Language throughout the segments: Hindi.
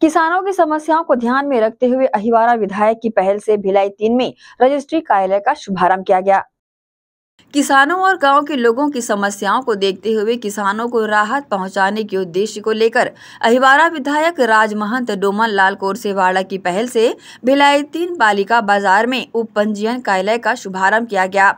किसानों की समस्याओं को ध्यान में रखते हुए अहिवारा विधायक की पहल से भिलाई तीन में रजिस्ट्री कार्यालय का शुभारंभ किया गया किसानों और गांव के लोगों की समस्याओं को देखते हुए किसानों को राहत पहुंचाने के उद्देश्य को लेकर अहिवारा विधायक राजमहंत डोमन लाल कोरसेवाड़ा की पहल से भिलाई तीन बालिका बाजार में उप पंजीयन कार्यालय का शुभारंभ किया गया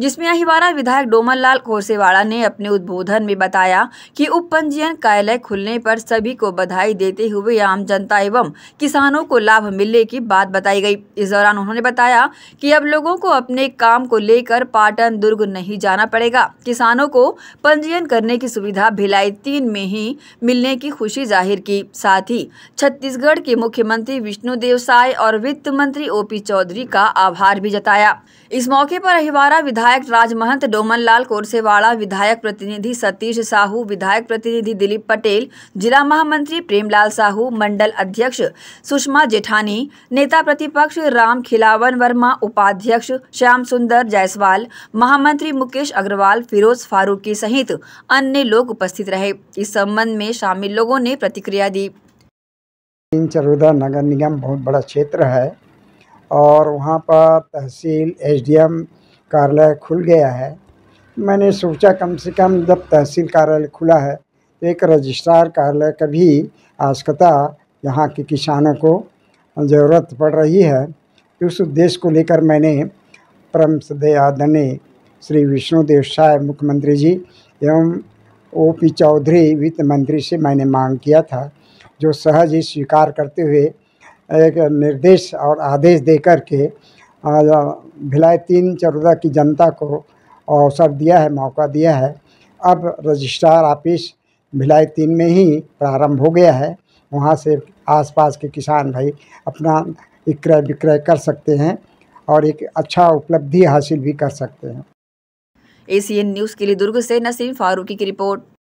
जिसमें अहिवारा विधायक डोमन लाल खोसेवाड़ा ने अपने उद्बोधन में बताया कि उप पंजीयन कार्यालय खुलने पर सभी को बधाई देते हुए आम जनता एवं किसानों को लाभ मिलने की बात बताई गई इस दौरान उन्होंने बताया कि अब लोगों को अपने काम को लेकर पाटन दुर्ग नहीं जाना पड़ेगा किसानों को पंजीयन करने की सुविधा भिलाई तीन में ही मिलने की खुशी जाहिर की साथ ही छत्तीसगढ़ के मुख्यमंत्री विष्णु देव साय और वित्त मंत्री ओपी चौधरी का आभार भी जताया इस मौके पर अहिवारा कोरसेवाड़ा विधायक राजमहंत डोमन लाल कोरसेवाड़ा विधायक प्रतिनिधि सतीश साहू विधायक प्रतिनिधि दिलीप पटेल जिला महामंत्री प्रेमलाल साहू मंडल अध्यक्ष सुषमा जेठानी नेता प्रतिपक्ष राम खिलावन वर्मा उपाध्यक्ष श्याम सुंदर जायसवाल महामंत्री मुकेश अग्रवाल फिरोज फारूकी सहित अन्य लोग उपस्थित रहे इस संबंध में शामिल लोगों ने प्रतिक्रिया दी चरोदा नगर निगम बहुत बड़ा क्षेत्र है और वहाँ पर तहसील एसडीएम कार्यालय खुल गया है मैंने सोचा कम से कम जब तहसील कार्यालय खुला है एक रजिस्ट्रार कार्यालय का भी आवश्यकता यहाँ के किसानों को ज़रूरत पड़ रही है उस उद्देश्य को लेकर मैंने परम सदय श्री विष्णुदेव साय मुख्यमंत्री जी एवं ओ पी चौधरी वित्त मंत्री से मैंने मांग किया था जो सहज ही स्वीकार करते हुए एक निर्देश और आदेश देकर के भिलाई तीन चौदह की जनता को अवसर दिया है मौका दिया है अब रजिस्ट्रार ऑफिस भिलाई तीन में ही प्रारंभ हो गया है वहाँ से आसपास के किसान भाई अपना विक्रय विक्रय कर सकते हैं और एक अच्छा उपलब्धि हासिल भी कर सकते हैं एसीएन न्यूज़ के लिए दुर्ग से नसीम फारूकी की रिपोर्ट